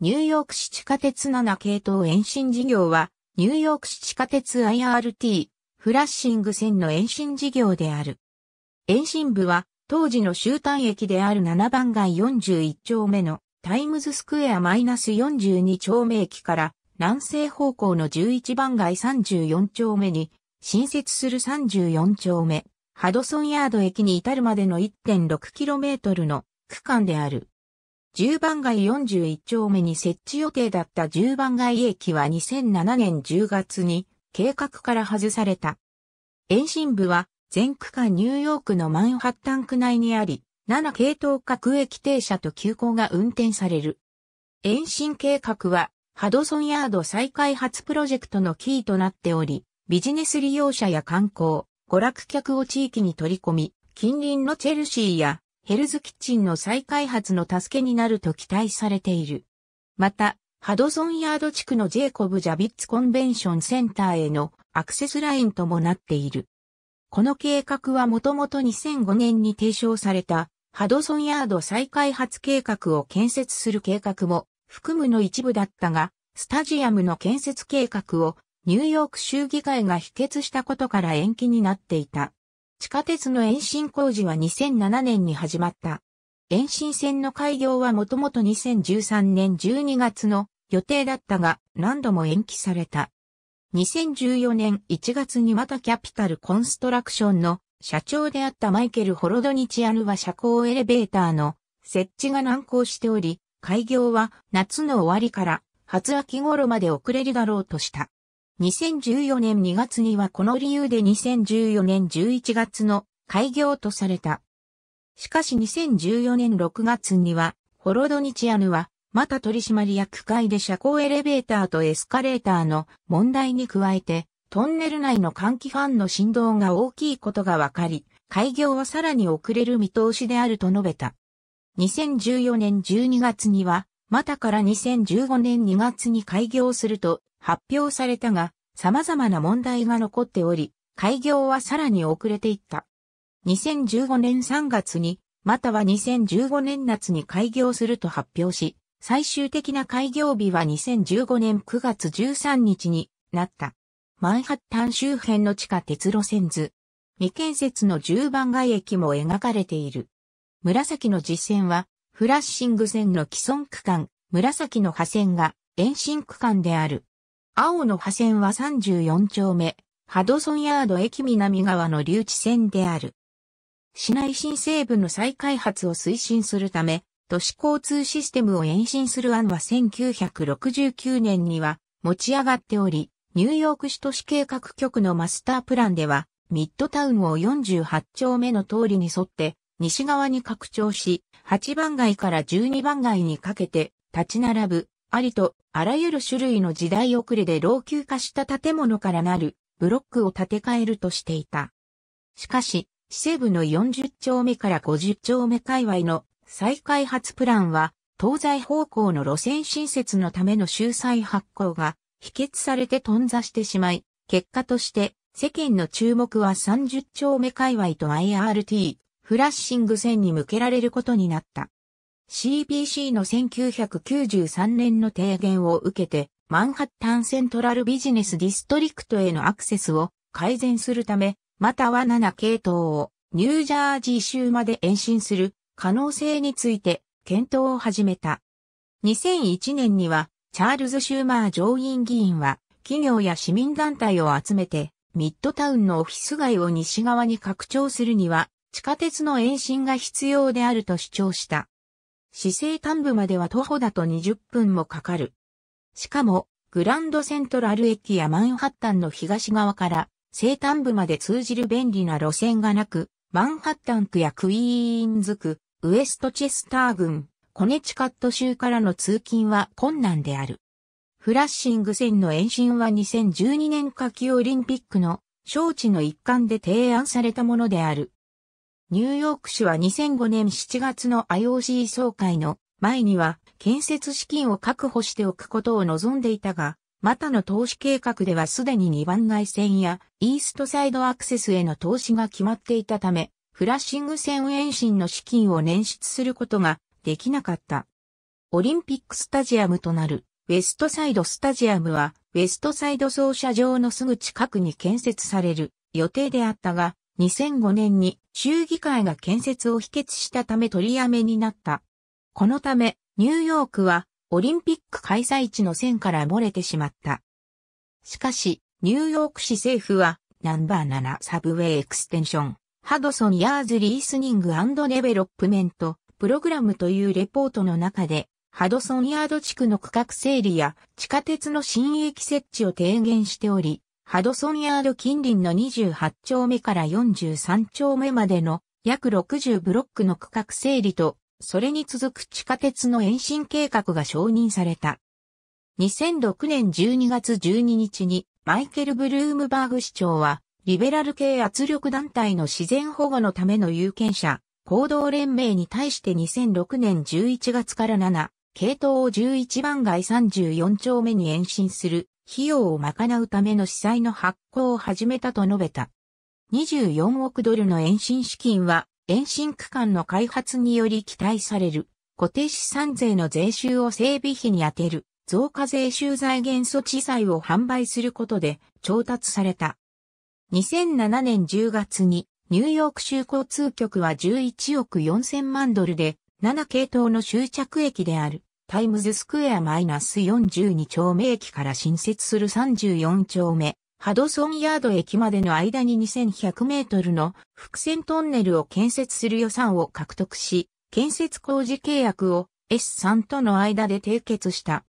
ニューヨーク市地下鉄7系統延伸事業は、ニューヨーク市地下鉄 IRT、フラッシング線の延伸事業である。延伸部は、当時の終端駅である7番街41丁目のタイムズスクエアマイナス -42 丁目駅から南西方向の11番街34丁目に新設する34丁目、ハドソンヤード駅に至るまでの 1.6km の区間である。10番街41丁目に設置予定だった10番街駅は2007年10月に計画から外された。延伸部は全区間ニューヨークのマンハッタン区内にあり、7系統各駅停車と急行が運転される。延伸計画はハドソンヤード再開発プロジェクトのキーとなっており、ビジネス利用者や観光、娯楽客を地域に取り込み、近隣のチェルシーやヘルズキッチンの再開発の助けになると期待されている。また、ハドソンヤード地区のジェイコブ・ジャビッツコンベンションセンターへのアクセスラインともなっている。この計画はもともと2005年に提唱されたハドソンヤード再開発計画を建設する計画も含むの一部だったが、スタジアムの建設計画をニューヨーク州議会が否決したことから延期になっていた。地下鉄の延伸工事は2007年に始まった。延伸線の開業はもともと2013年12月の予定だったが何度も延期された。2014年1月にまたキャピタルコンストラクションの社長であったマイケル・ホロドニチアルは車高エレベーターの設置が難航しており、開業は夏の終わりから初秋頃まで遅れるだろうとした。2014年2月にはこの理由で2014年11月の開業とされた。しかし2014年6月には、ホロドニチアヌは、また取締役会で車高エレベーターとエスカレーターの問題に加えて、トンネル内の換気ファンの振動が大きいことが分かり、開業はさらに遅れる見通しであると述べた。2014年12月には、またから2015年2月に開業すると、発表されたが、様々な問題が残っており、開業はさらに遅れていった。2015年3月に、または2015年夏に開業すると発表し、最終的な開業日は2015年9月13日になった。マンハッタン周辺の地下鉄路線図。未建設の十番街駅も描かれている。紫の実線は、フラッシング線の既存区間、紫の破線が延伸区間である。青の破線は34丁目、ハドソンヤード駅南側の留置線である。市内新西部の再開発を推進するため、都市交通システムを延伸する案は1969年には持ち上がっており、ニューヨーク市都市計画局のマスタープランでは、ミッドタウンを48丁目の通りに沿って西側に拡張し、8番街から12番街にかけて立ち並ぶありと、あらゆる種類の時代遅れで老朽化した建物からなるブロックを建て替えるとしていた。しかし、市西部の40丁目から50丁目界隈の再開発プランは、東西方向の路線新設のための秀才発行が否決されて頓挫してしまい、結果として世間の注目は30丁目界隈と IRT、フラッシング線に向けられることになった。CBC の1993年の提言を受けて、マンハッタンセントラルビジネスディストリクトへのアクセスを改善するため、または7系統をニュージャージー州まで延伸する可能性について検討を始めた。2001年にはチャールズ・シューマー上院議員は企業や市民団体を集めてミッドタウンのオフィス街を西側に拡張するには地下鉄の延伸が必要であると主張した。市政端部までは徒歩だと20分もかかる。しかも、グランドセントラル駅やマンハッタンの東側から西端部まで通じる便利な路線がなく、マンハッタン区やクイーンズ区、ウエストチェスター郡、コネチカット州からの通勤は困難である。フラッシング線の延伸は2012年夏季オリンピックの招致の一環で提案されたものである。ニューヨーク市は2005年7月の IOC 総会の前には建設資金を確保しておくことを望んでいたが、またの投資計画ではすでに2番街線やイーストサイドアクセスへの投資が決まっていたため、フラッシング線延伸の資金を捻出することができなかった。オリンピックスタジアムとなるウェストサイドスタジアムはウェストサイド走射場のすぐ近くに建設される予定であったが、2005年に州議会が建設を否決したため取りやめになった。このため、ニューヨークはオリンピック開催地の線から漏れてしまった。しかし、ニューヨーク市政府はナンバー7サブウェイエクステンション、ハドソン・ヤーズ・リースニングデベロップメント、プログラムというレポートの中で、ハドソンヤード地区の区画整理や地下鉄の新駅設置を提言しており、ハドソンヤード近隣の28丁目から43丁目までの約60ブロックの区画整理と、それに続く地下鉄の延伸計画が承認された。2006年12月12日にマイケル・ブルームバーグ市長は、リベラル系圧力団体の自然保護のための有権者、行動連盟に対して2006年11月から7、系統を11番街34丁目に延伸する費用を賄うための資債の発行を始めたと述べた。24億ドルの延伸資金は、延伸区間の開発により期待される、固定資産税の税収を整備費に充てる、増加税収財源措置債を販売することで調達された。2007年10月にニューヨーク州交通局は11億4000万ドルで7系統の終着駅であるタイムズスクエアマイナス42丁目駅から新設する34丁目、ハドソンヤード駅までの間に2100メートルの伏線トンネルを建設する予算を獲得し、建設工事契約を S さんとの間で締結した。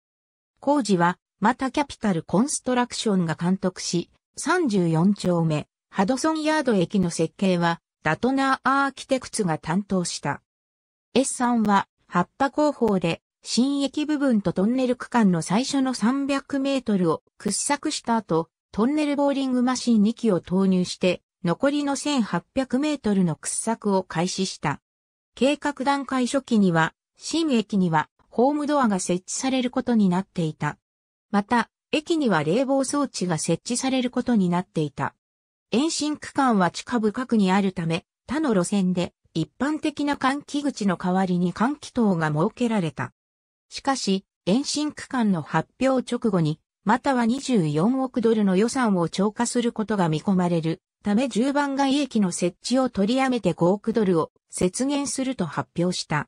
工事は、またキャピタルコンストラクションが監督し、34丁目、ハドソンヤード駅の設計は、ダトナーアーキテクツが担当した。S 3は、葉っぱ工法で、新駅部分とトンネル区間の最初の300メートルを掘削した後、トンネルボーリングマシン2機を投入して、残りの1800メートルの掘削を開始した。計画段階初期には、新駅にはホームドアが設置されることになっていた。また、駅には冷房装置が設置されることになっていた。延伸区間は地下深くにあるため、他の路線で一般的な換気口の代わりに換気塔が設けられた。しかし、延伸区間の発表直後に、または24億ドルの予算を超過することが見込まれるため10番街駅の設置を取りやめて5億ドルを節減すると発表した。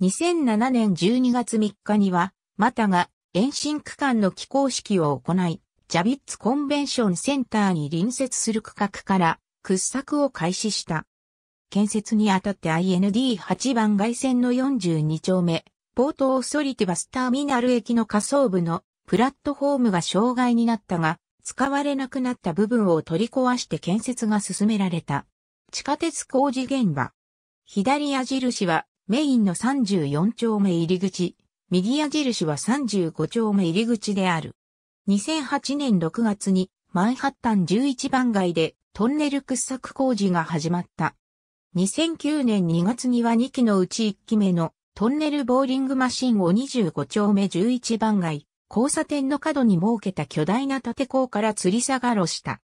2007年12月3日には、またが延伸区間の起工式を行い、ジャビッツコンベンションセンターに隣接する区画から掘削を開始した。建設にあたって IND8 番外線の42丁目、ポートオーソリティバスターミナル駅の下層部のプラットフォームが障害になったが、使われなくなった部分を取り壊して建設が進められた。地下鉄工事現場。左矢印はメインの34丁目入り口、右矢印は35丁目入り口である。2008年6月にマンハッタン11番街でトンネル掘削工事が始まった。2009年2月には2期のうち1期目のトンネルボーリングマシンを25丁目11番街、交差点の角に設けた巨大な縦坑から吊り下がろした。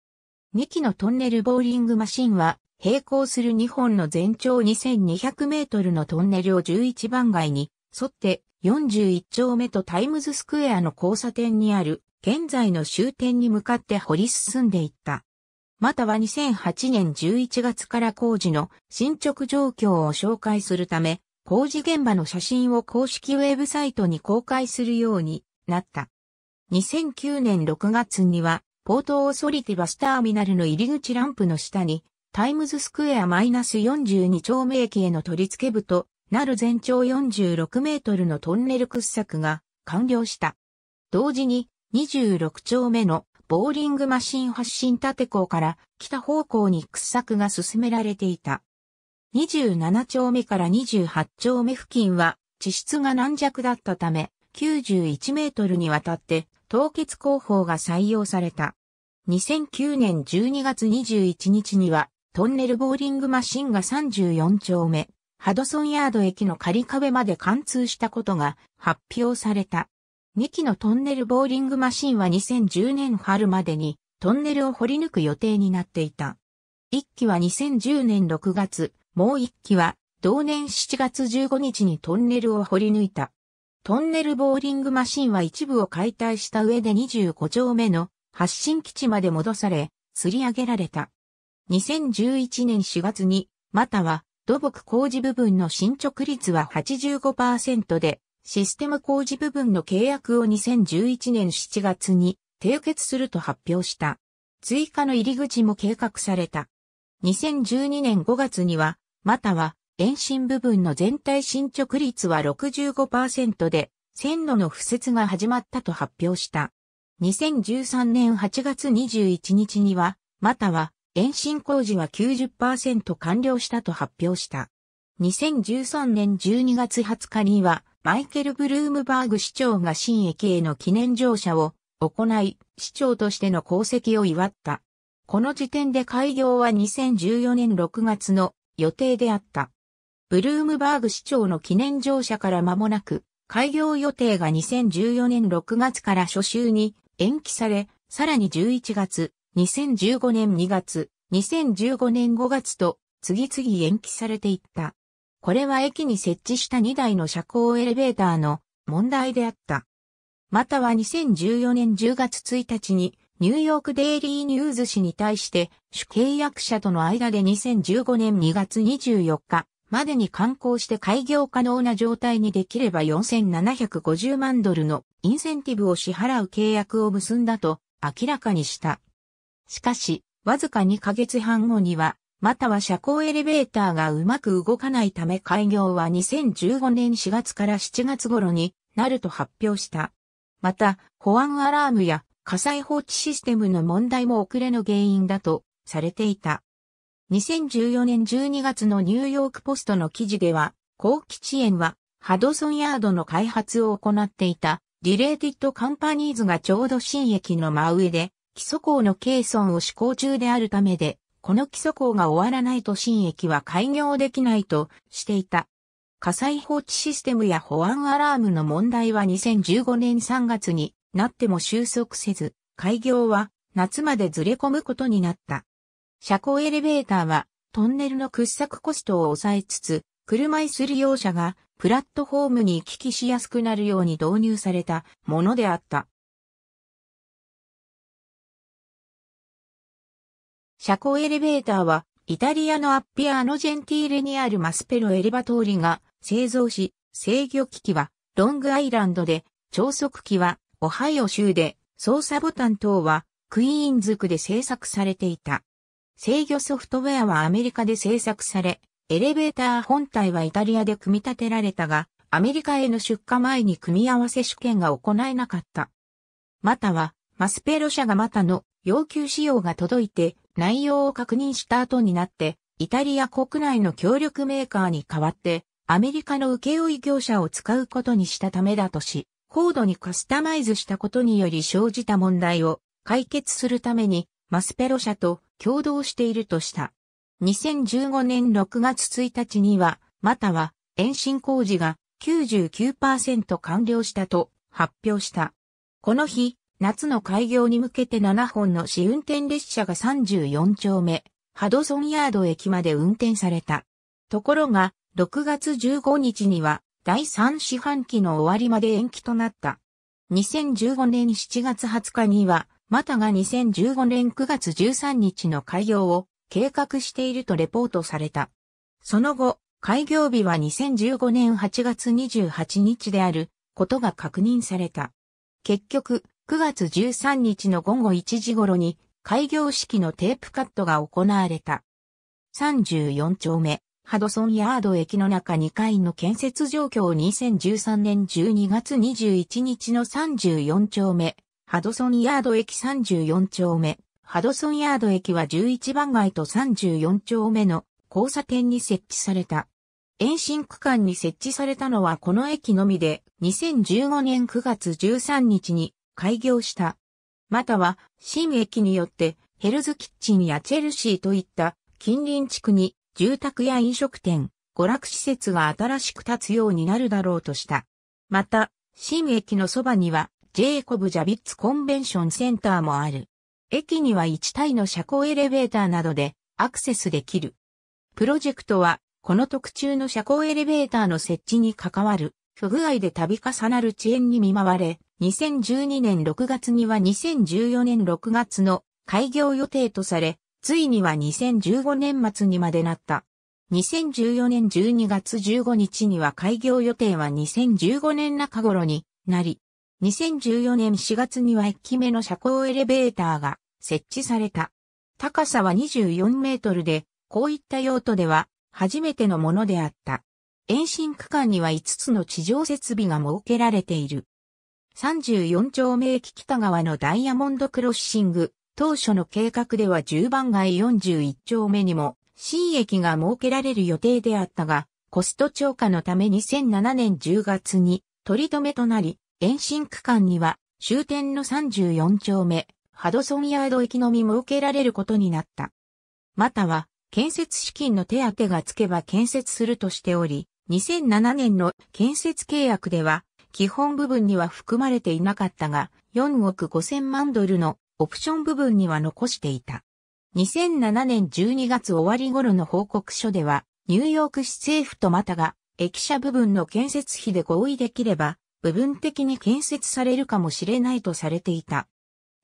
2機のトンネルボーリングマシンは、並行する2本の全長2200メートルのトンネルを11番街に沿って41丁目とタイムズスクエアの交差点にある現在の終点に向かって掘り進んでいった。または2008年11月から工事の進捗状況を紹介するため、工事現場の写真を公式ウェブサイトに公開するようになった。2009年6月には、ポートオーソリティバスターミナルの入り口ランプの下に、タイムズスクエアマイナス42丁目駅への取り付け部となる全長46メートルのトンネル掘削が完了した。同時に26丁目のボーリングマシン発進縦て港から北方向に掘削が進められていた。27丁目から28丁目付近は地質が軟弱だったため、91メートルにわたって凍結工法が採用された。2009年12月21日には、トンネルボーリングマシンが34丁目、ハドソンヤード駅の仮壁まで貫通したことが発表された。2機のトンネルボーリングマシンは2010年春までにトンネルを掘り抜く予定になっていた。1機は2010年6月、もう一機は、同年7月15日にトンネルを掘り抜いた。トンネルボーリングマシンは一部を解体した上で25丁目の発進基地まで戻され、吊り上げられた。2011年4月に、または土木工事部分の進捗率は85%で、システム工事部分の契約を2011年7月に締結すると発表した。追加の入り口も計画された。2012年5月には、または、延伸部分の全体進捗率は65%で、線路の敷設が始まったと発表した。2013年8月21日には、または、延伸工事は90%完了したと発表した。2013年12月20日には、マイケル・ブルームバーグ市長が新駅への記念乗車を行い、市長としての功績を祝った。この時点で開業は2014年6月の予定であった。ブルームバーグ市長の記念乗車から間もなく、開業予定が2014年6月から初週に延期され、さらに11月、2015年2月、2015年5月と次々延期されていった。これは駅に設置した2台の車高エレベーターの問題であった。または2014年10月1日にニューヨークデイリーニューズ氏に対して主契約者との間で2015年2月24日までに観光して開業可能な状態にできれば4750万ドルのインセンティブを支払う契約を結んだと明らかにした。しかし、わずか2ヶ月半後には、または車高エレベーターがうまく動かないため開業は2015年4月から7月頃になると発表した。また、保安アラームや火災放置システムの問題も遅れの原因だとされていた。2014年12月のニューヨークポストの記事では、高遅園はハドソンヤードの開発を行っていたリレーティッドカンパニーズがちょうど新駅の真上で基礎工のケーソンを施行中であるためで、この基礎工が終わらないと新駅は開業できないとしていた。火災放置システムや保安アラームの問題は2015年3月になっても収束せず、開業は夏までずれ込むことになった。車高エレベーターはトンネルの掘削コストを抑えつつ、車椅子利用者がプラットフォームに行き来しやすくなるように導入されたものであった。車高エレベーターはイタリアのアッピアーノジェンティーレにあるマスペロエレバトーリが製造し、制御機器はロングアイランドで、超速機はオハイオ州で、操作ボタン等は、クイーンズ区で制作されていた。制御ソフトウェアはアメリカで制作され、エレベーター本体はイタリアで組み立てられたが、アメリカへの出荷前に組み合わせ試験が行えなかった。または、マスペロ社がまたの要求仕様が届いて、内容を確認した後になって、イタリア国内の協力メーカーに代わって、アメリカの請負業者を使うことにしたためだとし、高度にカスタマイズしたことにより生じた問題を解決するためにマスペロ社と共同しているとした。2015年6月1日には、または延伸工事が99%完了したと発表した。この日、夏の開業に向けて7本の試運転列車が34丁目、ハドソンヤード駅まで運転された。ところが、6月15日には第3四半期の終わりまで延期となった。2015年7月20日には、またが2015年9月13日の開業を計画しているとレポートされた。その後、開業日は2015年8月28日であることが確認された。結局、9月13日の午後1時頃に開業式のテープカットが行われた。34丁目。ハドソンヤード駅の中2階の建設状況2013年12月21日の34丁目、ハドソンヤード駅34丁目、ハドソンヤード駅は11番街と34丁目の交差点に設置された。延伸区間に設置されたのはこの駅のみで、2015年9月13日に開業した。または、新駅によって、ヘルズキッチンやチェルシーといった近隣地区に住宅や飲食店、娯楽施設が新しく建つようになるだろうとした。また、新駅のそばには、ジェイコブ・ジャビッツ・コンベンション・センターもある。駅には1体の車高エレベーターなどでアクセスできる。プロジェクトは、この特注の車高エレベーターの設置に関わる不具合で度重なる遅延に見舞われ、2012年6月には2014年6月の開業予定とされ、ついには2015年末にまでなった。2014年12月15日には開業予定は2015年中頃になり、2014年4月には1機目の車高エレベーターが設置された。高さは24メートルで、こういった用途では初めてのものであった。延伸区間には5つの地上設備が設けられている。34丁目駅北側のダイヤモンドクロッシング、当初の計画では10番街41丁目にも新駅が設けられる予定であったが、コスト超過のため2007年10月に取り留めとなり、延伸区間には終点の34丁目、ハドソンヤード駅のみ設けられることになった。または、建設資金の手当がつけば建設するとしており、2007年の建設契約では、基本部分には含まれていなかったが、4億5000万ドルのオプション部分には残していた。2007年12月終わり頃の報告書では、ニューヨーク市政府とマタが、駅舎部分の建設費で合意できれば、部分的に建設されるかもしれないとされていた。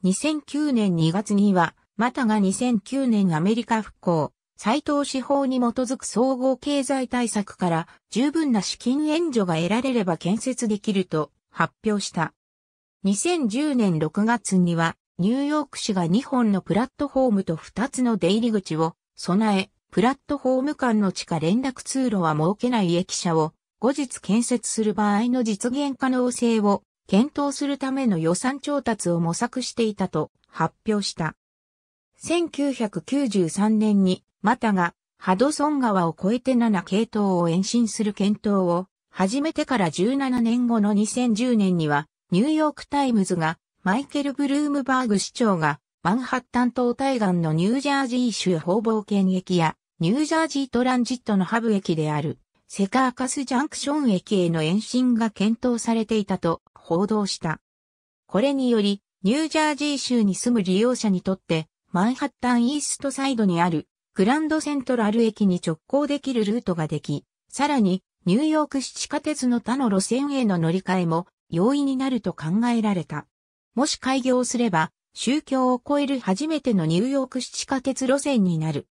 2009年2月には、マタが2009年アメリカ復興、再投資法に基づく総合経済対策から十分な資金援助が得られれば建設できると発表した。2010年6月にはニューヨーク市が2本のプラットフォームと2つの出入り口を備え、プラットフォーム間の地下連絡通路は設けない駅舎を後日建設する場合の実現可能性を検討するための予算調達を模索していたと発表した。1993年にまたがハドソン川を越えて7系統を延伸する検討を始めてから17年後の2010年にはニューヨークタイムズがマイケル・ブルームバーグ市長が、マンハッタン島対岸のニュージャージー州方々県駅や、ニュージャージートランジットのハブ駅である、セカーカスジャンクション駅への延伸が検討されていたと報道した。これにより、ニュージャージー州に住む利用者にとって、マンハッタンイーストサイドにあるグランドセントラル駅に直行できるルートができ、さらにニューヨーク市地下鉄の他の路線への乗り換えも容易になると考えられた。もし開業すれば、宗教を超える初めてのニューヨーク市地下鉄路線になる。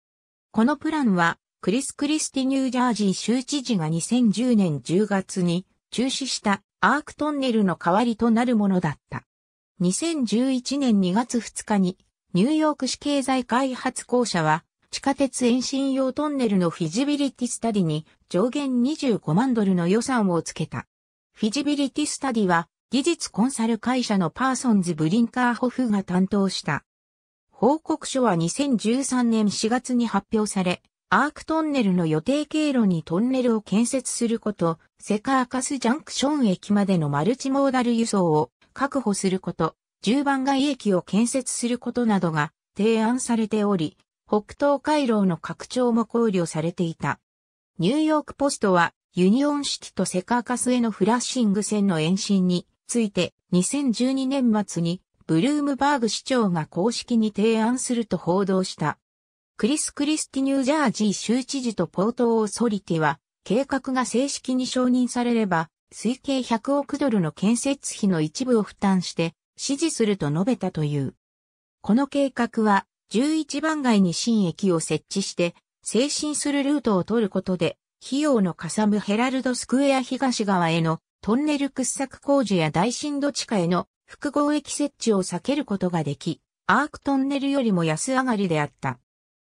このプランは、クリス・クリスティニュージャージー州知事が2010年10月に中止したアークトンネルの代わりとなるものだった。2011年2月2日にニューヨーク市経済開発公社は地下鉄延伸用トンネルのフィジビリティスタディに上限25万ドルの予算をつけた。フィジビリティスタディは技術コンサル会社のパーソンズ・ブリンカーホフが担当した。報告書は2013年4月に発表され、アークトンネルの予定経路にトンネルを建設すること、セカーカスジャンクション駅までのマルチモーダル輸送を確保すること、10番街駅を建設することなどが提案されており、北東回廊の拡張も考慮されていた。ニューヨークポストは、ユニオンシティとセカーカスへのフラッシング線の延伸について2012年末にブルームバーグ市長が公式に提案すると報道した。クリス・クリスティニュージャージー州知事とポートオーソリティは計画が正式に承認されれば推計100億ドルの建設費の一部を負担して支持すると述べたという。この計画は11番街に新駅を設置して精神するルートを取ることで費用のかさむヘラルドスクエア東側へのトンネル掘削工事や大深度地下への複合駅設置を避けることができ、アークトンネルよりも安上がりであった。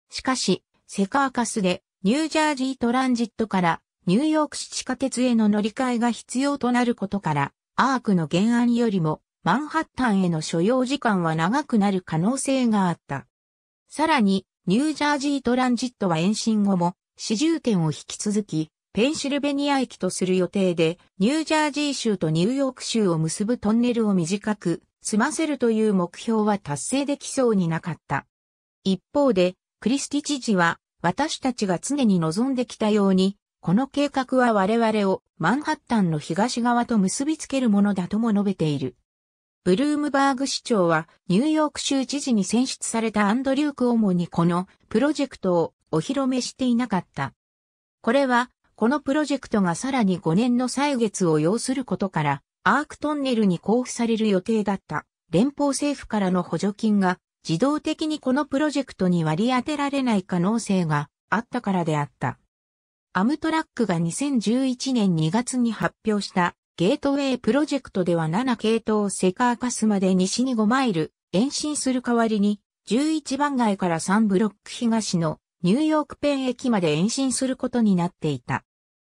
しかし、セカーカスでニュージャージートランジットからニューヨーク市地下鉄への乗り換えが必要となることから、アークの原案よりもマンハッタンへの所要時間は長くなる可能性があった。さらに、ニュージャージートランジットは延伸後も、始終点を引き続き、ペンシルベニア駅とする予定で、ニュージャージー州とニューヨーク州を結ぶトンネルを短く済ませるという目標は達成できそうになかった。一方で、クリスティ知事は、私たちが常に望んできたように、この計画は我々をマンハッタンの東側と結びつけるものだとも述べている。ブルームバーグ市長はニューヨーク州知事に選出されたアンドリューク主にこのプロジェクトをお披露目していなかった。これはこのプロジェクトがさらに5年の歳月を要することから、アークトンネルに交付される予定だった連邦政府からの補助金が自動的にこのプロジェクトに割り当てられない可能性があったからであった。アムトラックが2011年2月に発表したゲートウェイプロジェクトでは7系統セカーカスまで西に5マイル延伸する代わりに11番街から3ブロック東のニューヨークペン駅まで延伸することになっていた。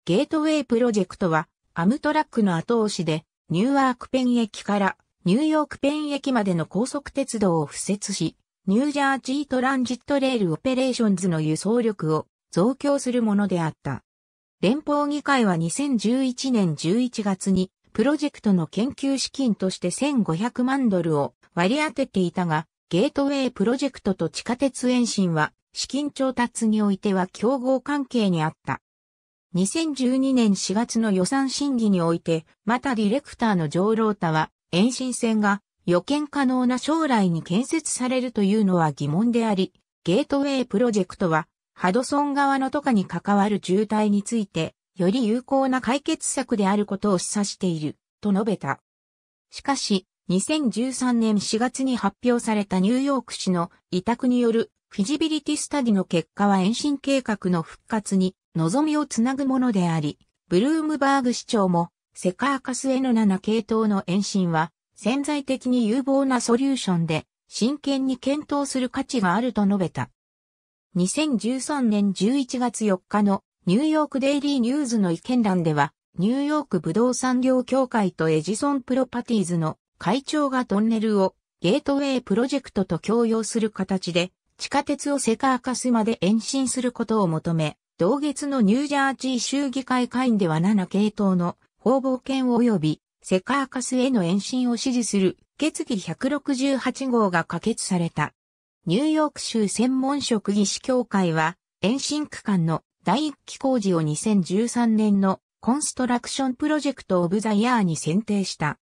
ゲートウェイプロジェクトは、アムトラックの後押しで、ニューワークペン駅からニューヨークペン駅までの高速鉄道を敷設し、ニュージャージートランジットレールオペレーションズの輸送力を増強するものであった。連邦議会は2011年11月にプロジェクトの研究資金として1500万ドルを割り当てていたが、ゲートウェイプロジェクトと地下鉄延伸は資金調達においては競合関係にあった。2012年4月の予算審議において、またディレクターの上ー太は、延伸線が予見可能な将来に建設されるというのは疑問であり、ゲートウェイプロジェクトは、ハドソン側のとかに関わる渋滞について、より有効な解決策であることを示唆している、と述べた。しかし、2013年4月に発表されたニューヨーク市の委託によるフィジビリティスタディの結果は延伸計画の復活に望みをつなぐものであり、ブルームバーグ市長も、セカーカス N7 系統の延伸は、潜在的に有望なソリューションで、真剣に検討する価値があると述べた。2013年11月4日のニューヨークデイリーニューズの意見欄では、ニューヨーク武道産業協会とエジソンプロパティーズの会長がトンネルをゲートウェイプロジェクトと共用する形で地下鉄をセカーカスまで延伸することを求め、同月のニュージャージー州議会会員では7系統の方々権及びセカーカスへの延伸を支持する決議168号が可決された。ニューヨーク州専門職技師協会は延伸区間の第1期工事を2013年のコンストラクションプロジェクトオブザイヤーに選定した。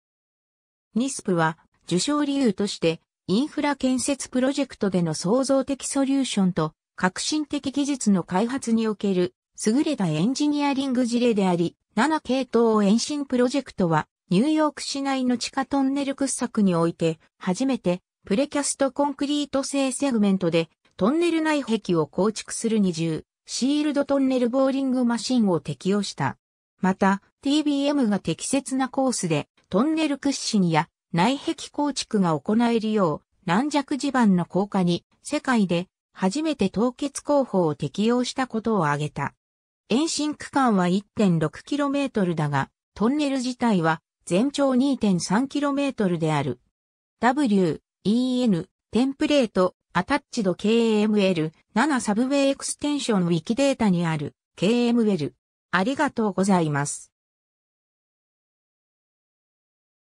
ニスプは受賞理由としてインフラ建設プロジェクトでの創造的ソリューションと革新的技術の開発における優れたエンジニアリング事例であり、7系統延伸プロジェクトはニューヨーク市内の地下トンネル掘削において初めてプレキャストコンクリート製セグメントでトンネル内壁を構築する二重、シールドトンネルボーリングマシンを適用した。また TBM が適切なコースでトンネル屈指にや内壁構築が行えるよう、軟弱地盤の効果に、世界で初めて凍結工法を適用したことを挙げた。延伸区間は 1.6km だが、トンネル自体は全長 2.3km である。W, EN, テンプレート、アタッチド KML、7サブウェイエクステンションウィキデータにある KML。ありがとうございます。